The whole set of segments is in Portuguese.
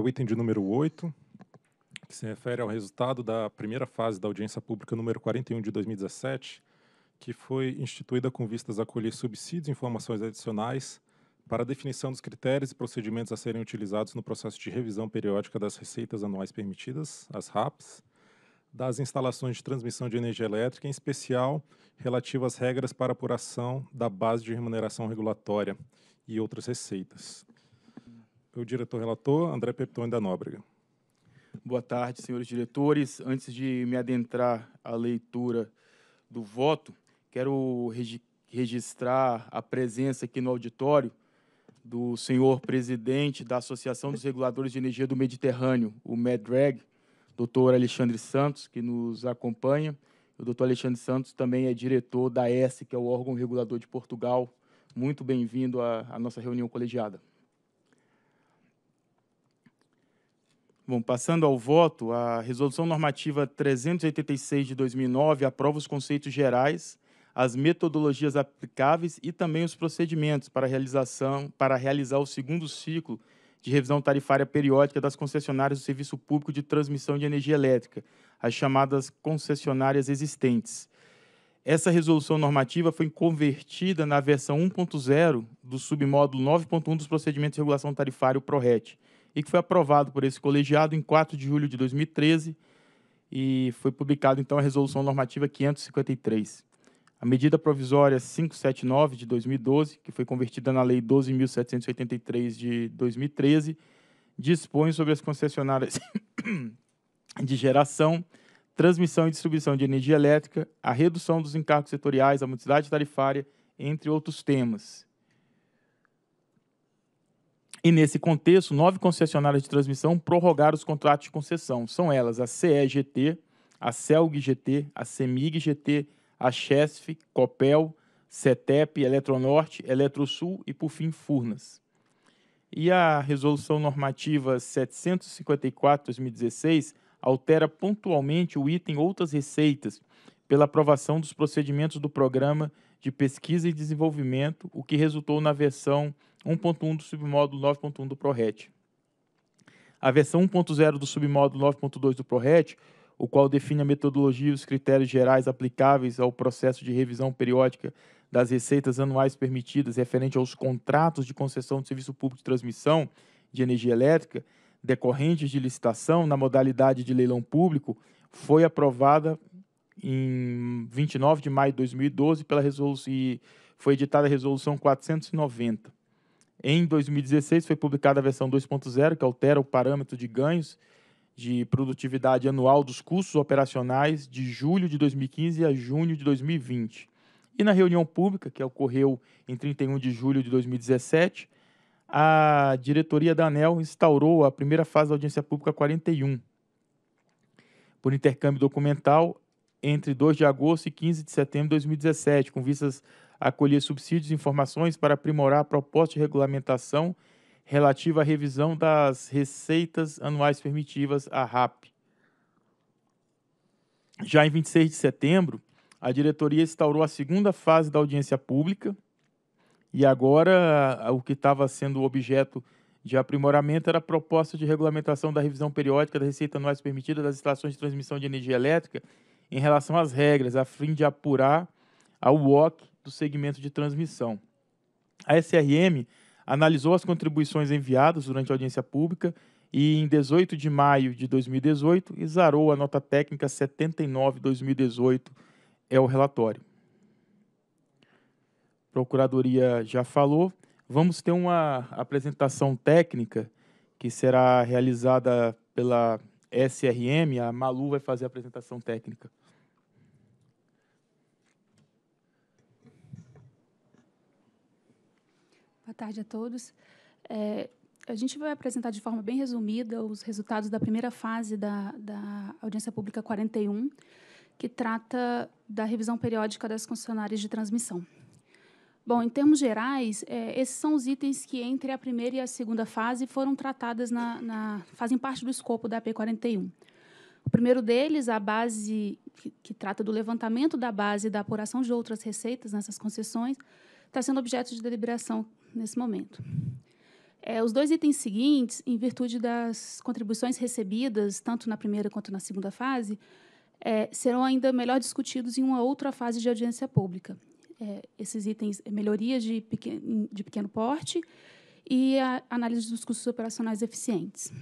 é o item de número 8, que se refere ao resultado da primeira fase da audiência pública número 41 de 2017, que foi instituída com vistas a colher subsídios e informações adicionais para a definição dos critérios e procedimentos a serem utilizados no processo de revisão periódica das receitas anuais permitidas, as RAPs, das instalações de transmissão de energia elétrica, em especial relativo às regras para apuração da base de remuneração regulatória e outras receitas o diretor-relator André Peptoni da é Nóbrega. Boa tarde, senhores diretores. Antes de me adentrar à leitura do voto, quero regi registrar a presença aqui no auditório do senhor presidente da Associação dos Reguladores de Energia do Mediterrâneo, o MEDREG, doutor Alexandre Santos, que nos acompanha. O doutor Alexandre Santos também é diretor da S, que é o órgão regulador de Portugal. Muito bem-vindo à, à nossa reunião colegiada. Bom, passando ao voto, a Resolução Normativa 386 de 2009 aprova os conceitos gerais, as metodologias aplicáveis e também os procedimentos para, realização, para realizar o segundo ciclo de revisão tarifária periódica das concessionárias do Serviço Público de Transmissão de Energia Elétrica, as chamadas concessionárias existentes. Essa resolução normativa foi convertida na versão 1.0 do submódulo 9.1 dos procedimentos de regulação tarifária ProRET, e que foi aprovado por esse colegiado em 4 de julho de 2013 e foi publicado então a Resolução Normativa 553. A medida provisória 579 de 2012, que foi convertida na Lei 12.783 de 2013, dispõe sobre as concessionárias de geração, transmissão e distribuição de energia elétrica, a redução dos encargos setoriais, a modicidade tarifária, entre outros temas. E nesse contexto, nove concessionárias de transmissão prorrogaram os contratos de concessão. São elas a CEGT, a CELG-GT, a CEMIG-GT, a CHESF, COPEL, CETEP, Eletronorte, Eletrosul e, por fim, Furnas. E a Resolução Normativa 754-2016 altera pontualmente o item Outras Receitas, pela aprovação dos procedimentos do Programa de Pesquisa e Desenvolvimento, o que resultou na versão 1.1 do submódulo 9.1 do ProRet. A versão 1.0 do submódulo 9.2 do ProRet, o qual define a metodologia e os critérios gerais aplicáveis ao processo de revisão periódica das receitas anuais permitidas referente aos contratos de concessão de serviço público de transmissão de energia elétrica decorrentes de licitação na modalidade de leilão público, foi aprovada em 29 de maio de 2012 pela resolução, e foi editada a Resolução 490. Em 2016 foi publicada a versão 2.0, que altera o parâmetro de ganhos de produtividade anual dos custos operacionais de julho de 2015 a junho de 2020. E na reunião pública, que ocorreu em 31 de julho de 2017, a diretoria da ANEL instaurou a primeira fase da audiência pública 41. Por intercâmbio documental, entre 2 de agosto e 15 de setembro de 2017, com vistas a colher subsídios e informações para aprimorar a proposta de regulamentação relativa à revisão das receitas anuais permitivas à RAP. Já em 26 de setembro, a diretoria instaurou a segunda fase da audiência pública e agora o que estava sendo objeto de aprimoramento era a proposta de regulamentação da revisão periódica da receita anuais permitida das estações de transmissão de energia elétrica em relação às regras, a fim de apurar a UOC do segmento de transmissão. A SRM analisou as contribuições enviadas durante a audiência pública e, em 18 de maio de 2018, exarou a nota técnica 79-2018, é o relatório. A Procuradoria já falou. Vamos ter uma apresentação técnica que será realizada pela SRM, a Malu vai fazer a apresentação técnica. Boa tarde a todos. É, a gente vai apresentar de forma bem resumida os resultados da primeira fase da, da Audiência Pública 41, que trata da revisão periódica das concessionárias de transmissão. Bom, em termos gerais, é, esses são os itens que entre a primeira e a segunda fase foram tratadas na, na fazem parte do escopo da AP41. O primeiro deles, a base que, que trata do levantamento da base da apuração de outras receitas nessas concessões, está sendo objeto de deliberação nesse momento. É, os dois itens seguintes, em virtude das contribuições recebidas, tanto na primeira quanto na segunda fase, é, serão ainda melhor discutidos em uma outra fase de audiência pública é, esses itens, é, melhorias de pequeno, de pequeno porte e a análise dos custos operacionais eficientes.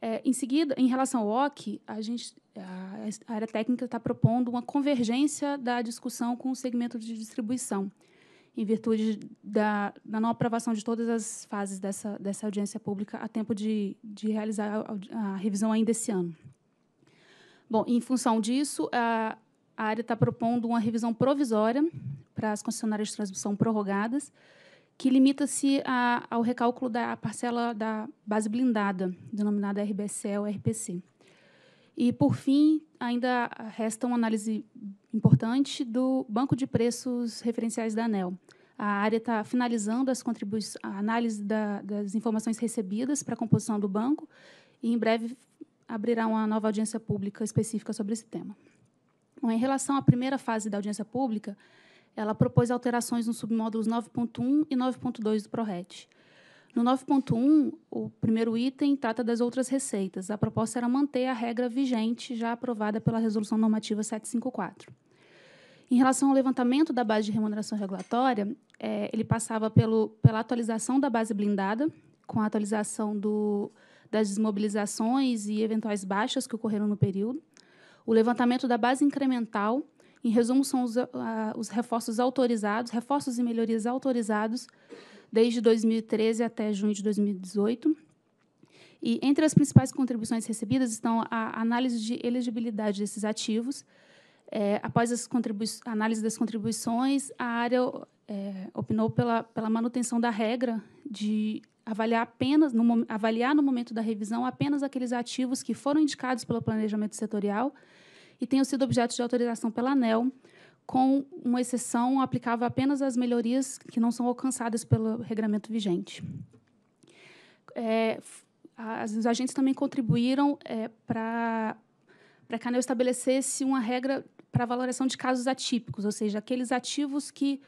É, em seguida, em relação ao OC, a, gente, a, a área técnica está propondo uma convergência da discussão com o segmento de distribuição, em virtude da, da não aprovação de todas as fases dessa, dessa audiência pública a tempo de, de realizar a, a revisão ainda esse ano. Bom, em função disso, a, a área está propondo uma revisão provisória para as concessionárias de transmissão prorrogadas, que limita-se ao recálculo da parcela da base blindada, denominada RBSE é ou RPC. E, por fim, ainda resta uma análise importante do banco de preços referenciais da ANEL. A área está finalizando as a análise da, das informações recebidas para a composição do banco e, em breve, abrirá uma nova audiência pública específica sobre esse tema. Bom, em relação à primeira fase da audiência pública, ela propôs alterações nos submódulos 9.1 e 9.2 do PRORET. No 9.1, o primeiro item trata das outras receitas. A proposta era manter a regra vigente já aprovada pela Resolução Normativa 754. Em relação ao levantamento da base de remuneração regulatória, é, ele passava pelo, pela atualização da base blindada, com a atualização do, das desmobilizações e eventuais baixas que ocorreram no período, o levantamento da base incremental, em resumo, são os, uh, os reforços autorizados, reforços e melhorias autorizados desde 2013 até junho de 2018. E entre as principais contribuições recebidas estão a análise de elegibilidade desses ativos, é, após a análise das contribuições, a área é, opinou pela, pela manutenção da regra de avaliar apenas no, avaliar no momento da revisão apenas aqueles ativos que foram indicados pelo planejamento setorial e tenham sido objeto de autorização pela ANEL, com uma exceção aplicável apenas às melhorias que não são alcançadas pelo regulamento vigente. É, as, os agentes também contribuíram é, para para que a ANEL estabelecesse uma regra para valoração de casos atípicos, ou seja, aqueles ativos que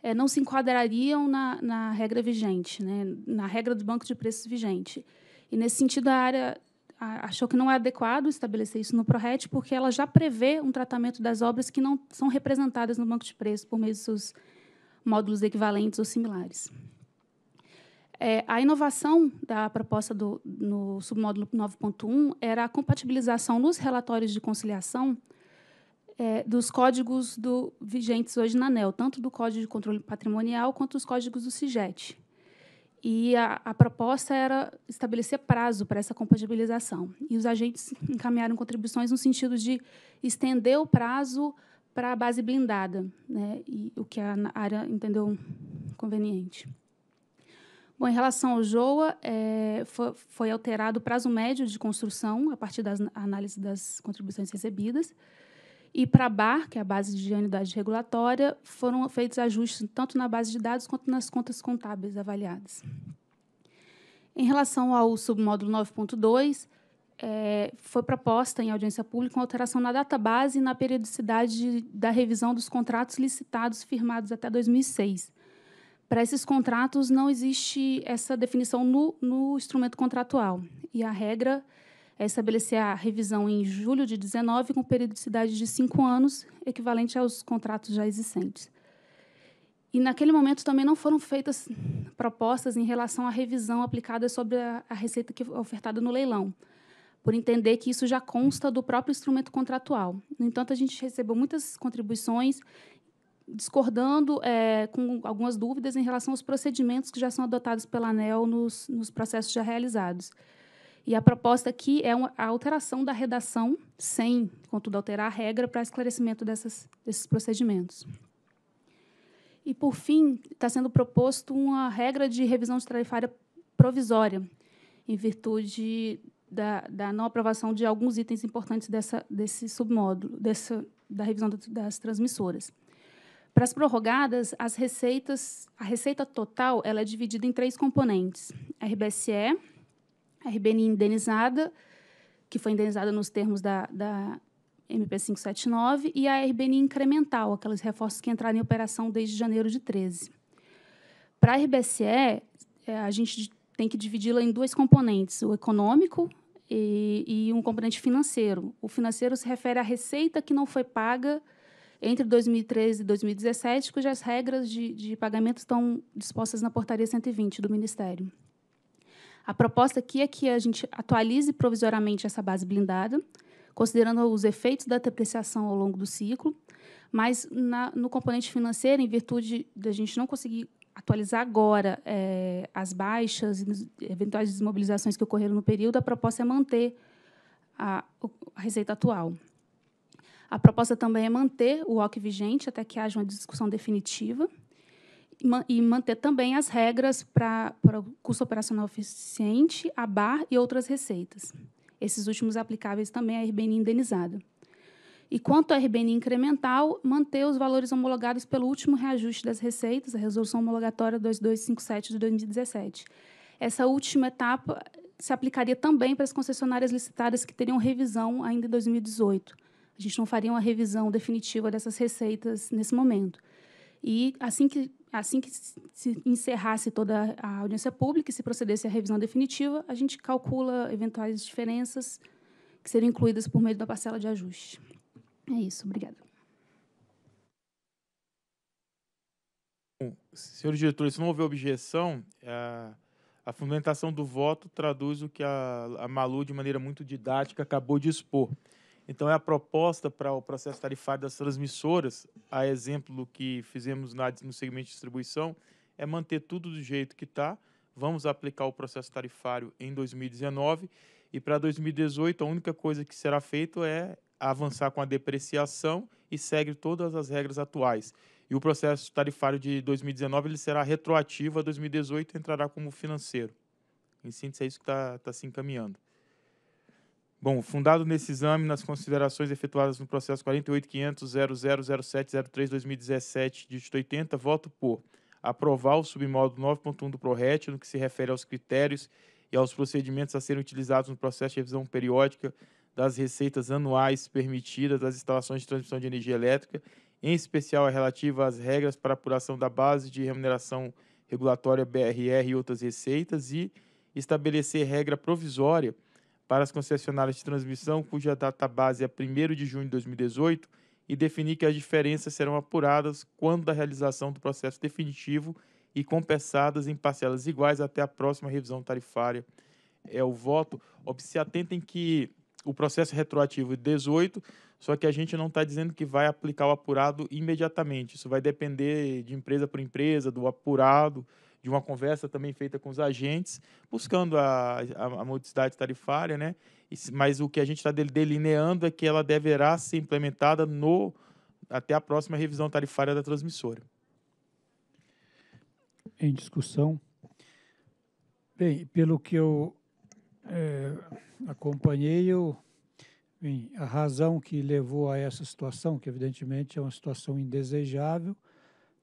é, não se enquadrariam na, na regra vigente, né, na regra do banco de preços vigente. E, nesse sentido, a área achou que não é adequado estabelecer isso no ProRet, porque ela já prevê um tratamento das obras que não são representadas no banco de preços por meio de seus módulos equivalentes ou similares. É, a inovação da proposta do, no submódulo 9.1 era a compatibilização nos relatórios de conciliação é, dos códigos do, vigentes hoje na ANEL, tanto do Código de Controle Patrimonial quanto dos códigos do CIGET. E a, a proposta era estabelecer prazo para essa compatibilização. E os agentes encaminharam contribuições no sentido de estender o prazo para a base blindada, né, e, o que a área entendeu conveniente. Bom, em relação ao JOA, é, foi, foi, alterado o prazo médio de construção a partir da análise das contribuições recebidas. E para a BAR, que é a base de anuidade regulatória, foram feitos ajustes tanto na base de dados quanto nas contas contábeis avaliadas. Em relação ao submódulo 9.2, é, foi proposta em audiência pública uma alteração na data base e na periodicidade da revisão dos contratos licitados firmados até 2006. Para esses contratos, não existe essa definição no, no instrumento contratual. E a regra é estabelecer a revisão em julho de 19 com periodicidade de cinco anos, equivalente aos contratos já existentes. E naquele momento também não foram feitas propostas em relação à revisão aplicada sobre a, a receita que ofertada no leilão, por entender que isso já consta do próprio instrumento contratual. No entanto, a gente recebeu muitas contribuições discordando é, com algumas dúvidas em relação aos procedimentos que já são adotados pela ANEL nos, nos processos já realizados. E a proposta aqui é uma, a alteração da redação, sem, contudo, alterar a regra para esclarecimento dessas, desses procedimentos. E, por fim, está sendo proposto uma regra de revisão de tarifária provisória, em virtude da, da, não aprovação de alguns itens importantes dessa, desse submódulo, dessa, da revisão das transmissoras. Para as prorrogadas, as receitas, a receita total ela é dividida em três componentes: RBSE, a RBNI indenizada, que foi indenizada nos termos da, da MP579, e a RBNI incremental, aqueles reforços que entraram em operação desde janeiro de 13. Para a RBSE, é, a gente tem que dividi-la em dois componentes, o econômico e, e um componente financeiro. O financeiro se refere à receita que não foi paga entre 2013 e 2017, cujas regras de, de pagamento estão dispostas na Portaria 120 do Ministério. A proposta aqui é que a gente atualize provisoriamente essa base blindada, considerando os efeitos da depreciação ao longo do ciclo, mas na, no componente financeiro, em virtude da gente não conseguir atualizar agora é, as baixas e eventuais desmobilizações que ocorreram no período, a proposta é manter a, a receita atual. A proposta também é manter o OC vigente até que haja uma discussão definitiva e manter também as regras para o custo operacional eficiente, a BAR e outras receitas. Esses últimos aplicáveis também à RBN indenizada. E quanto à RBN incremental, manter os valores homologados pelo último reajuste das receitas, a Resolução Homologatória 2257 de 2017. Essa última etapa se aplicaria também para as concessionárias licitadas que teriam revisão ainda em 2018. A gente não faria uma revisão definitiva dessas receitas nesse momento. E assim que assim que se encerrasse toda a audiência pública e se procedesse à revisão definitiva, a gente calcula eventuais diferenças que seriam incluídas por meio da parcela de ajuste. É isso, obrigada. Bom, diretores se não houver objeção, a, é, a fundamentação do voto traduz o que a, a Malu, de maneira muito didática, acabou de expor. Então, é a proposta para o processo tarifário das transmissoras, a exemplo do que fizemos na, no segmento de distribuição, é manter tudo do jeito que está. Vamos aplicar o processo tarifário em 2019 e para 2018 a única coisa que será feita é avançar com a depreciação e segue todas as regras atuais. E o processo tarifário de 2019 ele será retroativo a 2018 e entrará como financeiro. Em síntese, é isso que está tá se encaminhando. Bom, fundado nesse exame, nas considerações efetuadas no processo 48.500.000703-2017, dígito 80, voto por aprovar o submódulo 9.1 do PRORET no que se refere aos critérios e aos procedimentos a serem utilizados no processo de revisão periódica das receitas anuais permitidas das instalações de transmissão de energia elétrica, em especial a relativa às regras para apuração da base de remuneração regulatória BRR e outras receitas, e estabelecer regra provisória para as concessionárias de transmissão cuja data base é 1 de junho de 2018 e definir que as diferenças serão apuradas quando da realização do processo definitivo e compensadas em parcelas iguais até a próxima revisão tarifária. É o voto. Se atentem que o processo retroativo é 18, só que a gente não está dizendo que vai aplicar o apurado imediatamente. Isso vai depender de empresa por empresa, do apurado de uma conversa também feita com os agentes, buscando a, a, a modicidade tarifária, né? mas o que a gente está delineando é que ela deverá ser implementada no até a próxima revisão tarifária da transmissora. Em discussão. Bem, pelo que eu é, acompanhei, eu, bem, a razão que levou a essa situação, que evidentemente é uma situação indesejável,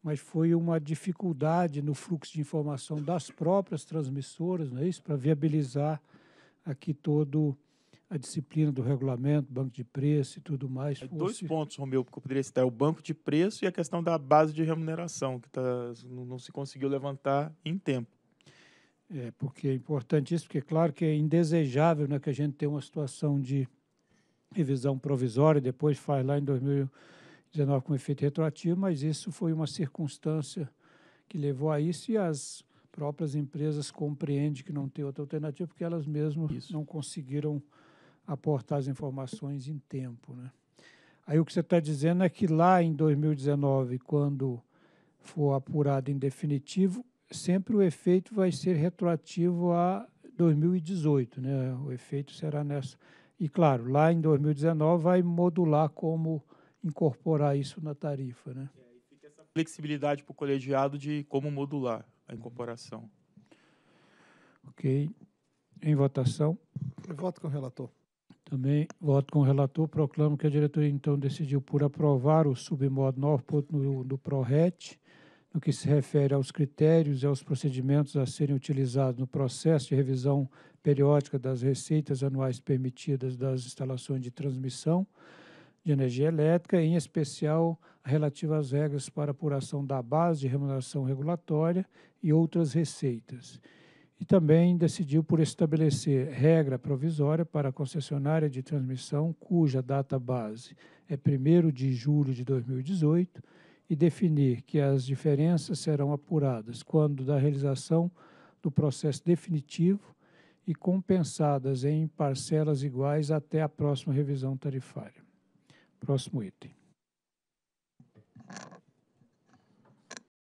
mas foi uma dificuldade no fluxo de informação das próprias transmissoras, não é isso? Para viabilizar aqui todo a disciplina do regulamento, banco de preço e tudo mais. É, dois fosse... pontos, Romeu, que eu poderia citar: o banco de preço e a questão da base de remuneração, que tá, não se conseguiu levantar em tempo. É, porque é importante isso, porque é claro que é indesejável né, que a gente tenha uma situação de revisão provisória, depois faz lá em 2000 XIX com efeito retroativo, mas isso foi uma circunstância que levou a isso e as próprias empresas compreendem que não tem outra alternativa porque elas mesmas isso. não conseguiram aportar as informações em tempo. Né? Aí o que você está dizendo é que lá em 2019, quando for apurado em definitivo, sempre o efeito vai ser retroativo a 2018, né? O efeito será nessa. E claro, lá em 2019 vai modular como incorporar isso na tarifa. Né? É, e fica essa flexibilidade para o colegiado de como modular a incorporação. Ok. Em votação? Eu voto com o relator. Também voto com o relator. Proclamo que a diretoria, então, decidiu por aprovar o submodo 9 do, do PRORET, no que se refere aos critérios e aos procedimentos a serem utilizados no processo de revisão periódica das receitas anuais permitidas das instalações de transmissão, de energia elétrica, em especial relativa às regras para apuração da base de remuneração regulatória e outras receitas. E também decidiu por estabelecer regra provisória para a concessionária de transmissão cuja data base é 1 de julho de 2018 e definir que as diferenças serão apuradas quando da realização do processo definitivo e compensadas em parcelas iguais até a próxima revisão tarifária. Próximo item.